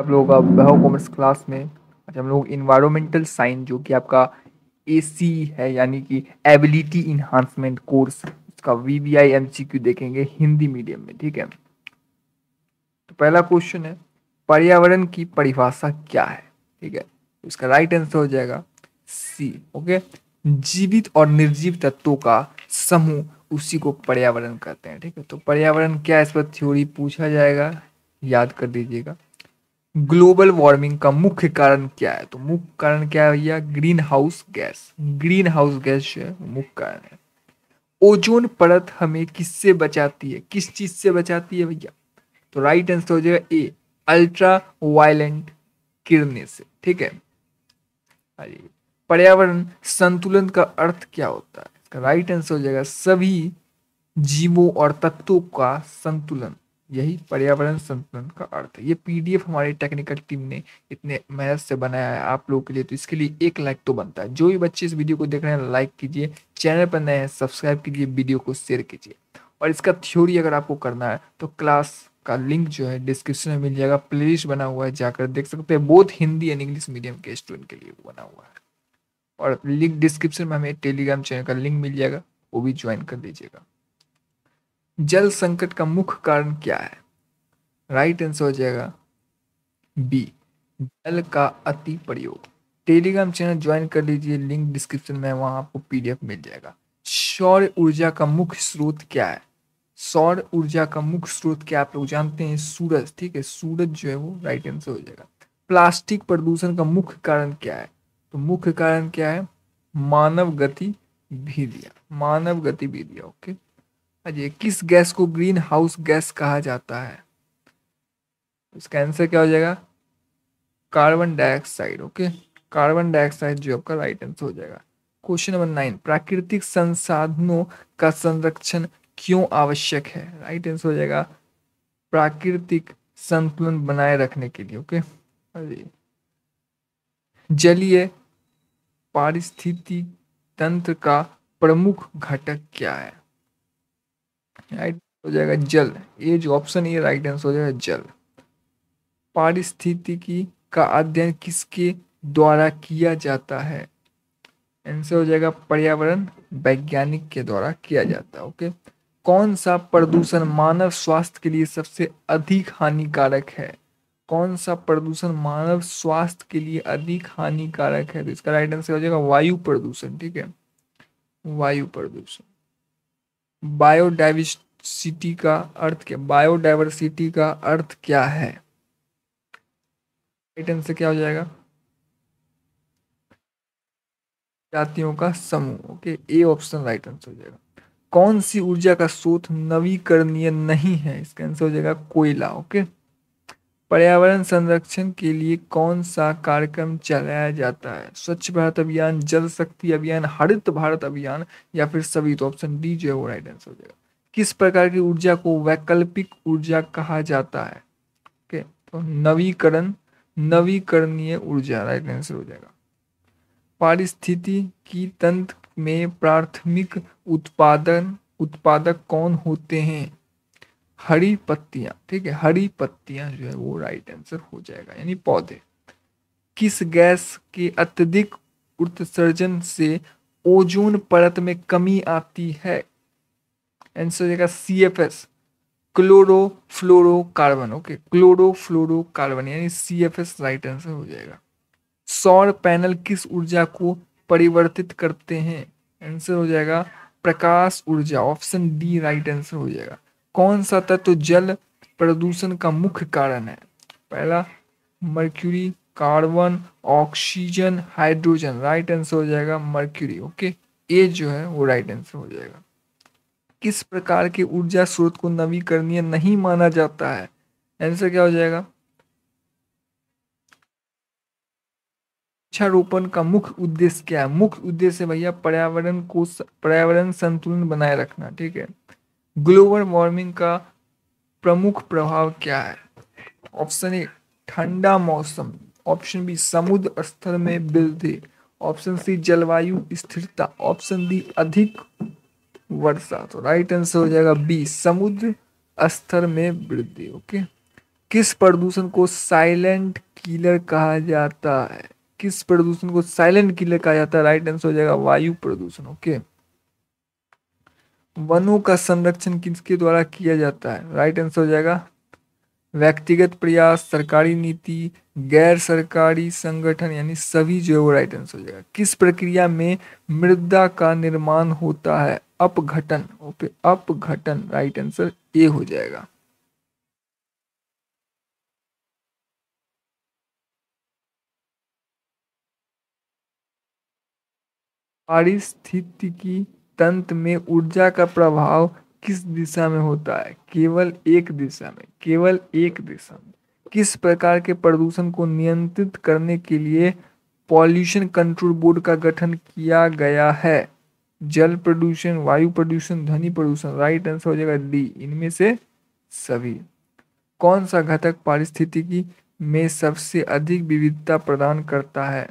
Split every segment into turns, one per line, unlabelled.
आप लोगों का वह कॉमर्स क्लास में आज हम लोग इन्वायरमेंटल साइंस जो कि आपका ए है यानी कि एबिलिटी इन्हांसमेंट कोर्स इसका वी MCQ I M C Q देखेंगे हिंदी मीडियम में ठीक है तो पहला क्वेश्चन है पर्यावरण की परिभाषा क्या है ठीक है इसका राइट आंसर हो जाएगा सी ओके जीवित और निर्जीव तत्वों का समूह उसी को पर्यावरण कहते हैं ठीक है तो पर्यावरण क्या है इस पर थ्योरी पूछा जाएगा याद कर दीजिएगा ग्लोबल वार्मिंग का मुख्य कारण क्या है तो मुख्य कारण क्या है भैया greenhouse gas greenhouse gas जो है मुख्य कारण है ओजोन परत हमें किससे बचाती है किस चीज से बचाती है भैया तो राइट आंसर हो जाएगा ए अल्ट्रा वायलेंट किरने से ठीक है पर्यावरण संतुलन का अर्थ क्या होता है इसका राइट आंसर हो जाएगा सभी जीवों और तत्वों का संतुलन यही पर्यावरण संतुलन का अर्थ है ये पीडीएफ हमारी टेक्निकल टीम ने इतने मेहनत से बनाया है आप लोगों के लिए तो इसके लिए एक लाइक तो बनता है जो भी बच्चे इस वीडियो को देख रहे हैं लाइक कीजिए चैनल पर नए हैं सब्सक्राइब कीजिए वीडियो को शेयर कीजिए और इसका थ्योरी अगर आपको करना है तो क्लास का लिंक जो है डिस्क्रिप्शन में मिल जाएगा प्ले बना हुआ है जाकर देख सकते हैं both Hindi and English medium के स्टूडेंट के लिए बना हुआ है और लिंक डिस्क्रिप्शन में हमें टेलीग्राम चैनल का लिंक मिल जाएगा वो भी ज्वाइन कर दीजिएगा जल संकट का मुख्य कारण क्या है राइट आंसर हो जाएगा बी जल का अति प्रयोग टेलीग्राम चैनल ज्वाइन कर लीजिए लिंक डिस्क्रिप्शन में वहां आपको पीडीएफ मिल जाएगा सौर ऊर्जा का मुख्य स्रोत क्या है सौर ऊर्जा का मुख्य स्रोत क्या आप लोग जानते हैं सूरज ठीक है सूरज जो है वो राइट आंसर हो जाएगा प्लास्टिक प्रदूषण का मुख्य कारण क्या है तो मुख्य कारण क्या है मानव गतिविधियां मानव गतिविधियां ओके अजय किस गैस को ग्रीन हाउस गैस कहा जाता है इसका आंसर क्या हो जाएगा carbon dioxide okay carbon dioxide जो आपका राइट आंसर हो जाएगा क्वेश्चन नंबर नाइन प्राकृतिक संसाधनों का संरक्षण क्यों आवश्यक है राइट आंसर हो जाएगा प्राकृतिक संतुलन बनाए रखने के लिए ओके अरे जलीय पारिस्थितिक तंत्र का प्रमुख घटक क्या है राइट हो जाएगा जल ये जो ऑप्शन ये राइट आंसर हो जाएगा जल पारिस्थितिकी का अध्ययन किसके द्वारा किया जाता है आंसर हो जाएगा पर्यावरण वैज्ञानिक के द्वारा किया जाता है ओके कौन सा प्रदूषण मानव स्वास्थ्य के लिए सबसे अधिक हानिकारक है कौन सा प्रदूषण मानव स्वास्थ्य के लिए अधिक हानिकारक है तो इसका राइट आंसर हो जाएगा वायु प्रदूषण ठीक है वायु प्रदूषण बायोडाइवर्सिटी का अर्थ क्या बायोडाइवर्सिटी का अर्थ क्या है राइट आंसर क्या हो जाएगा जातियों का समूह okay A option right answer हो जाएगा कौन सी ऊर्जा का स्रोत नवीकरणीय नहीं है इसका आंसर हो जाएगा कोयला ओके पर्यावरण संरक्षण के लिए कौन सा कार्यक्रम चलाया जाता है स्वच्छ भारत अभियान जल शक्ति अभियान हरित भारत अभियान या फिर सभी तो ऑप्शन डी जो है वो राइट आंसर हो जाएगा किस प्रकार की ऊर्जा को वैकल्पिक ऊर्जा कहा जाता है ओके तो नवीकरण नवीकरणीय ऊर्जा राइट आंसर हो जाएगा पारिस्थिति की तंत्र में प्राथमिक उत्पादन उत्पादक कौन होते हैं हरी पत्तियां ठीक है हरी पत्तियां जो है वो राइट आंसर हो जाएगा यानी पौधे किस गैस के अत्यधिक उत्सर्जन से ओजोन परत में कमी आती है आंसर हो जाएगा C F S chlorofluorocarbon okay chlorofluorocarbon यानी C F S right answer हो जाएगा सौर पैनल किस ऊर्जा को परिवर्तित करते हैं आंसर हो जाएगा प्रकाश ऊर्जा ऑप्शन डी राइट आंसर हो जाएगा कौन सा तत्व जल प्रदूषण का मुख्य कारण है पहला mercury carbon oxygen hydrogen right answer हो जाएगा मर्क्यूरी ओके ए जो है वो राइट आंसर हो जाएगा किस प्रकार के ऊर्जा स्रोत को नवीकरणीय नहीं माना जाता है आंसर क्या हो जाएगा वृक्षारोपण का मुख्य उद्देश्य क्या है मुख्य उद्देश्य भैया पर्यावरण को पर्यावरण संतुलन बनाए रखना ठीक है ग्लोबल वार्मिंग का प्रमुख प्रभाव क्या है ऑप्शन ए ठंडा मौसम ऑप्शन बी समुद्र स्तर में वृद्धि ऑप्शन सी जलवायु स्थिरता ऑप्शन डी अधिक वर्षा तो राइट आंसर हो जाएगा बी समुद्र स्तर में वृद्धि ओके किस प्रदूषण को साइलेंट किलर कहा जाता है किस प्रदूषण को साइलेंट किलर कहा जाता है राइट आंसर हो जाएगा वायु प्रदूषण ओके वनों का संरक्षण किसके द्वारा किया जाता है राइट आंसर हो जाएगा व्यक्तिगत प्रयास सरकारी नीति गैर सरकारी संगठन यानी सभी जो है वो राइट आंसर हो जाएगा किस प्रक्रिया में मृदा का निर्माण होता है अपघटन ओके अपघटन राइट आंसर ए हो जाएगा पारिस्थितिकी तंत्र में ऊर्जा का प्रभाव किस दिशा में होता है केवल एक दिशा में केवल एक दिशा में किस प्रकार के प्रदूषण को नियंत्रित करने के लिए पॉल्यूशन कंट्रोल बोर्ड का गठन किया गया है जल प्रदूषण वायु प्रदूषण ध्वनि प्रदूषण राइट आंसर हो जाएगा डी इनमें से सभी कौन सा घटक पारिस्थितिकी में सबसे अधिक विविधता प्रदान करता है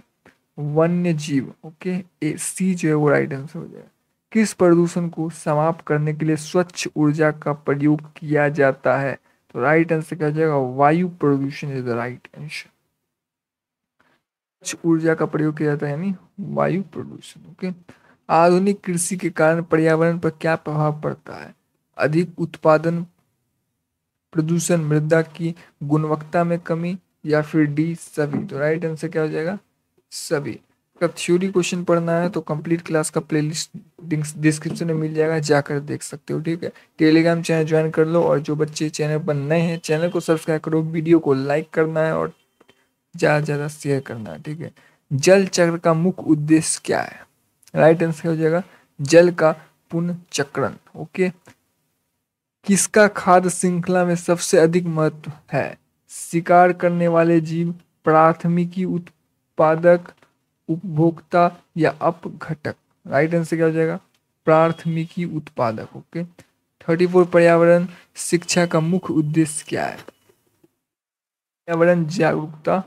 वन्य जीव ओके ए सी जो है वो राइट आंसर हो जाएगा किस प्रदूषण को समाप्त करने के लिए स्वच्छ ऊर्जा का प्रयोग किया जाता है तो राइट आंसर क्या हो जाएगा वायु प्रदूषण इज द राइट आंसर स्वच्छ ऊर्जा का प्रयोग किया जाता है यानी वायु प्रदूषण ओके आधुनिक कृषि के कारण पर्यावरण पर क्या प्रभाव पड़ता है अधिक उत्पादन प्रदूषण मृदा की गुणवत्ता में कमी या फिर डी सभी तो राइट आंसर क्या हो जाएगा सभी का थ्योरी क्वेश्चन पढ़ना है तो कंप्लीट क्लास का प्लेलिस्ट डिस्क्रिप्शन में मिल जाएगा जाकर देख सकते हो ठीक है टेलीग्राम चैनल ज्वाइन कर लो और जो बच्चे चैनल पर नए हैं चैनल को सब्सक्राइब करो वीडियो को लाइक करना है और ज़्यादा से ज़्यादा शेयर करना है ठीक है जल चक्र का मुख्य उद्देश्य क्या है राइट आंसर हो जाएगा जल का पुनः चक्रण ओके किसका खाद्य श्रृंखला में सबसे अधिक महत्व है शिकार करने वाले जीव प्राथमिकी उत्पादक उपभोक्ता या अपघटक राइट आंसर क्या हो जाएगा प्राथमिकी उत्पादक ओके थर्टी फोर पर्यावरण शिक्षा का मुख्य उद्देश्य क्या है पर्यावरण जागरूकता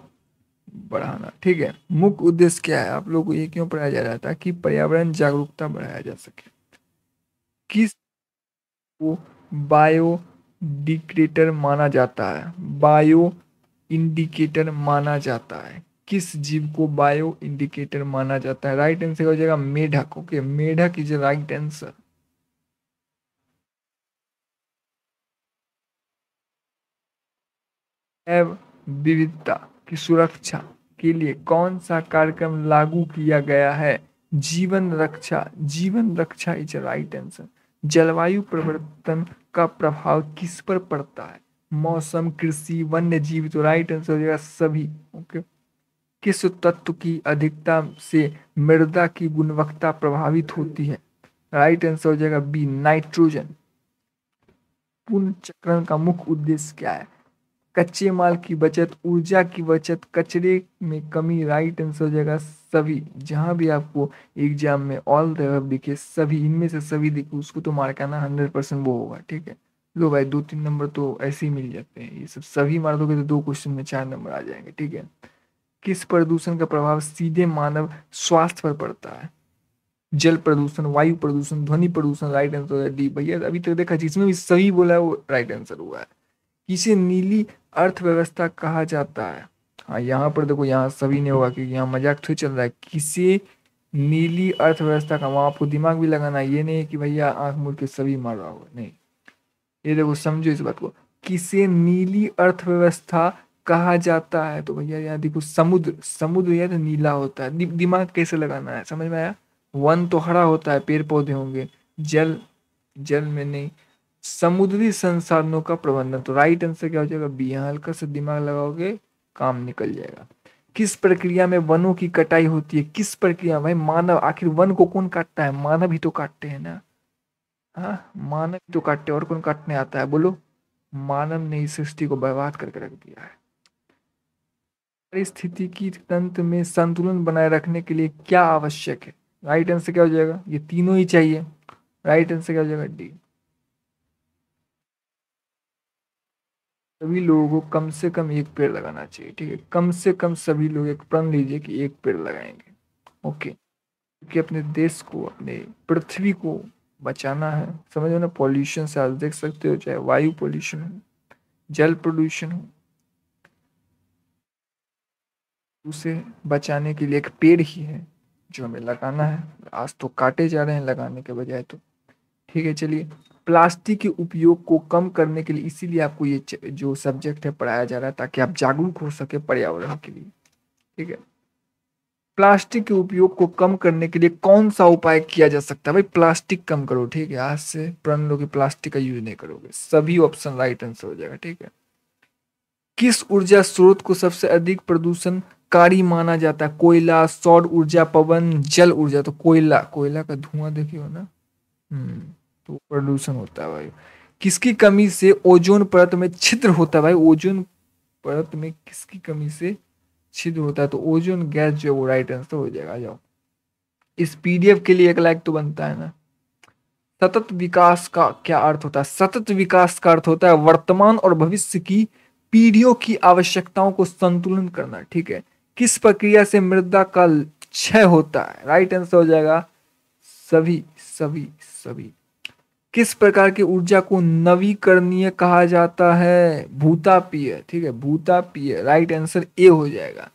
बढ़ाना ठीक है मुख्य उद्देश्य क्या है आप लोग को ये क्यों पढ़ाया जा रहा था कि पर्यावरण जागरूकता बढ़ाया जा सके किस को बायो डिक्रेटर माना जाता है बायो इंडिकेटर माना जाता है किस जीव को बायो इंडिकेटर माना जाता है राइट आंसर हो जाएगा मेढक ओके मेढक इज राइट आंसर विविधता की सुरक्षा के लिए कौन सा कार्यक्रम लागू किया गया है जीवन रक्षा जीवन रक्षा इज राइट आंसर जलवायु परिवर्तन का प्रभाव किस पर पड़ता है मौसम कृषि वन्य जीव तो राइट आंसर हो जाएगा सभी ओके okay? किस तत्व की अधिकता से मृदा की गुणवत्ता प्रभावित होती है राइट आंसर हो जाएगा बी नाइट्रोजन पूर्ण चक्रण का मुख्य उद्देश्य क्या है कच्चे माल की बचत ऊर्जा की बचत कचरे में कमी राइट आंसर हो जाएगा सभी जहां भी आपको एग्जाम में ऑल द दिखे सभी इनमें से सभी दिखे उसको तो मार करना हंड्रेड परसेंट वो होगा ठीक है लो भाई दो तीन नंबर तो ऐसे ही मिल जाते हैं ये सब सभी मार दोगे तो दो क्वेश्चन में चार नंबर आ जाएंगे ठीक है किस प्रदूषण का प्रभाव सीधे मानव स्वास्थ्य पर पड़ता है जल प्रदूषण वायु प्रदूषण ध्वनि प्रदूषण राइट आंसर है डी भैया अभी तक देखा जिसमें भी सही बोला है वो राइट आंसर हुआ है इसे नीली अर्थव्यवस्था कहा जाता है हाँ यहाँ पर देखो यहाँ सभी ने होगा क्योंकि यहाँ मजाक थोड़ी चल रहा है किसे नीली अर्थव्यवस्था का वहां आपको दिमाग भी लगाना ये नहीं कि भैया आंख मुड़ के सभी मार रहा होगा नहीं ये देखो समझो इस बात को किसे नीली अर्थव्यवस्था कहा जाता है तो भैया यहाँ देखो समुद्र समुद्र यार नीला होता है दि, दिमाग कैसे लगाना है समझ में आया वन तो हरा होता है पेड़ पौधे होंगे जल जल में नहीं समुद्री संसाधनों का प्रबंधन तो राइट आंसर क्या हो जाएगा बी यहाँ हल्का सा दिमाग लगाओगे काम निकल जाएगा किस प्रक्रिया में वनों की कटाई होती है किस प्रक्रिया भाई मानव आखिर वन को कौन काटता है मानव ही तो काटते हैं ना हाँ मानव ही तो काटते और कौन काटने आता है बोलो मानव ने इस सृष्टि को बर्बाद करके रख दिया है पारिस्थितिकी तंत्र में संतुलन बनाए रखने के लिए क्या आवश्यक है राइट आंसर क्या हो जाएगा ये तीनों ही चाहिए राइट आंसर क्या हो जाएगा डी सभी लोगों को कम से कम एक पेड़ लगाना चाहिए ठीक है कम से कम सभी लोग एक प्रण लीजिए कि एक पेड़ लगाएंगे ओके क्योंकि अपने देश को अपने पृथ्वी को बचाना है समझो ना पॉल्यूशन से आज देख सकते हो चाहे वायु पॉल्यूशन हो जल प्रदूषण हो उसे बचाने के लिए एक पेड़ ही है जो हमें लगाना है आज तो काटे जा रहे हैं लगाने के बजाय तो ठीक है चलिए प्लास्टिक के उपयोग को कम करने के लिए इसीलिए आपको ये जो सब्जेक्ट है पढ़ाया जा रहा है ताकि आप जागरूक हो सके पर्यावरण के लिए ठीक है प्लास्टिक के उपयोग को कम करने के लिए कौन सा उपाय किया जा सकता है भाई प्लास्टिक कम करो ठीक है आज से प्रण लो कि प्लास्टिक का यूज नहीं करोगे सभी ऑप्शन राइट आंसर हो जाएगा ठीक है किस ऊर्जा स्रोत को सबसे अधिक प्रदूषणकारी माना जाता है कोयला सौर ऊर्जा पवन जल ऊर्जा तो कोयला कोयला का धुआं देखियो ना हम्म, तो प्रदूषण होता है भाई किसकी कमी से ओजोन परत में छिद्र होता है भाई ओजोन परत में किसकी कमी से छिद्र होता है तो ओजोन गैस जो है वो राइट आंसर हो जाएगा जाओ इस पीडीएफ के लिए एक लाइक तो बनता है ना सतत विकास का क्या अर्थ होता है सतत विकास का अर्थ होता है वर्तमान और भविष्य की पीढ़ियों की आवश्यकताओं को संतुलन करना ठीक है किस प्रक्रिया से मृदा का क्षय होता है राइट आंसर हो जाएगा सभी सभी सभी किस प्रकार की ऊर्जा को नवीकरणीय कहा जाता है भूतापीय ठीक है भूतापीय राइट आंसर ए हो जाएगा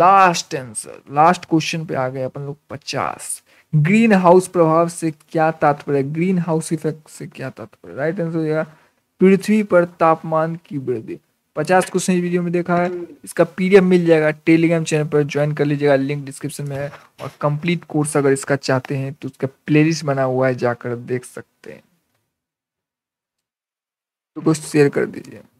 लास्ट आंसर लास्ट क्वेश्चन पे आ गए अपन लोग पचास ग्रीन हाउस प्रभाव से क्या तात्पर्य ग्रीन हाउस इफेक्ट से क्या तात्पर्य राइट आंसर हो जाएगा पृथ्वी पर तापमान की वृद्धि पचास क्वेश्चन वीडियो में देखा है इसका पीडीएफ मिल जाएगा टेलीग्राम चैनल पर ज्वाइन कर लीजिएगा लिंक डिस्क्रिप्शन में है और कंप्लीट कोर्स अगर इसका चाहते हैं तो उसका प्लेलिस्ट बना हुआ है जाकर देख सकते हैं तो शेयर कर दीजिए